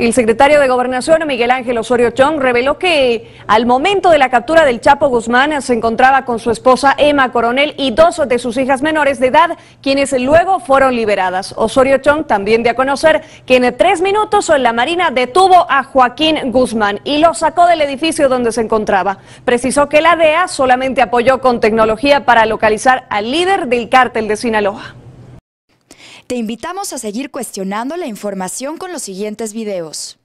El secretario de Gobernación, Miguel Ángel Osorio Chong, reveló que al momento de la captura del Chapo Guzmán se encontraba con su esposa Emma Coronel y dos de sus hijas menores de edad, quienes luego fueron liberadas. Osorio Chong también dio a conocer que en tres minutos la Marina detuvo a Joaquín Guzmán y lo sacó del edificio donde se encontraba. Precisó que la DEA solamente apoyó con tecnología para localizar al líder del cártel de Sinaloa. Te invitamos a seguir cuestionando la información con los siguientes videos.